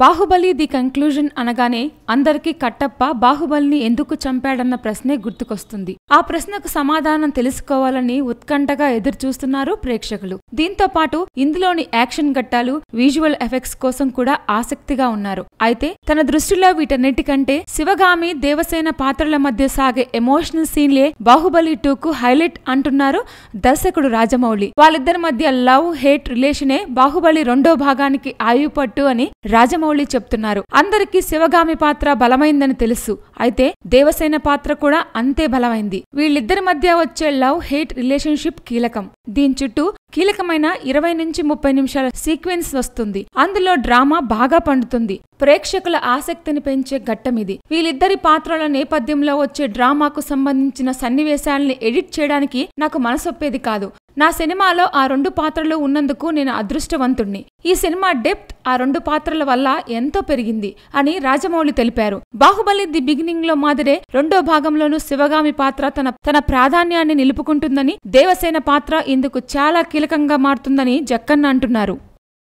Baahubali the conclusion అనగానే అందరికీ కట్టప్ప బాహుబలిని ఎందుకు చంపాడన్న ప్రశ్నే గుర్తుకొస్తుంది ఆ ప్రశ్నకు సమాధానం తెలుసుకోవాలని ఉత్కంఠగా ఎదురుచూస్తున్నారు ప్రేక్షకులు దీంతో పాటు ఇందులోని యాక్షన్ ఘట్టాలు విజువల్ ఎఫెక్ట్స్ కోసం కూడా ఆసక్తిగా ఉన్నారు అయితే తన దృష్టిలో వీటన్నిటికంటే శివగామి దేవసేన పాత్రల మధ్య సాగే ఎమోషనల్ సీన్లే బాహుబలి టూకు హైలైట్ అంటున్నారు దర్శకుడు రాజమౌళి వాళ్ళిద్దరి మధ్య లవ్ హేట్ రిలేషనే బాహుబలి రెండో భాగానికి ఆయుపట్టు అని రాజమౌళి చెప్తున్నారు అందరికీ శివగామి పాత్ర బలమైందని తెలుసు అయితే దేవసేన పాత్ర కూడా అంతే బలమైంది ఉంది వీళ్ళిద్దరి మధ్య వచ్చే లవ్ హేట్ రిలేషన్షిప్ కీలకం దీని చుట్టూ కీలకమైన ఇరవై నుంచి ముప్పై నిమిషాల సీక్వెన్స్ వస్తుంది అందులో డ్రామా బాగా పండుతుంది ప్రేక్షకుల ఆసక్తిని పెంచే ఘట్టం ఇది వీళ్ళిద్దరి పాత్రల నేపథ్యంలో వచ్చే డ్రామాకు సంబంధించిన సన్నివేశాలని ఎడిట్ చేయడానికి నాకు మనసొప్పేది కాదు నా సినిమాలో ఆ రెండు పాత్రలు ఉన్నందుకు నేను అదృష్టవంతుణ్ణి ఈ సినిమా డెప్త్ ఆ రెండు పాత్రల వల్ల ఎంతో పెరిగింది అని రాజమౌళి తెలిపారు బాహుబలి ది బిగినింగ్ లో మాదిరే రెండో భాగంలోనూ శివగామి పాత్ర తన తన ప్రాధాన్యాన్ని నిలుపుకుంటుందని దేవసేన పాత్ర ఇందుకు చాలా కీలకంగా మారుతుందని జక్కన్న అంటున్నారు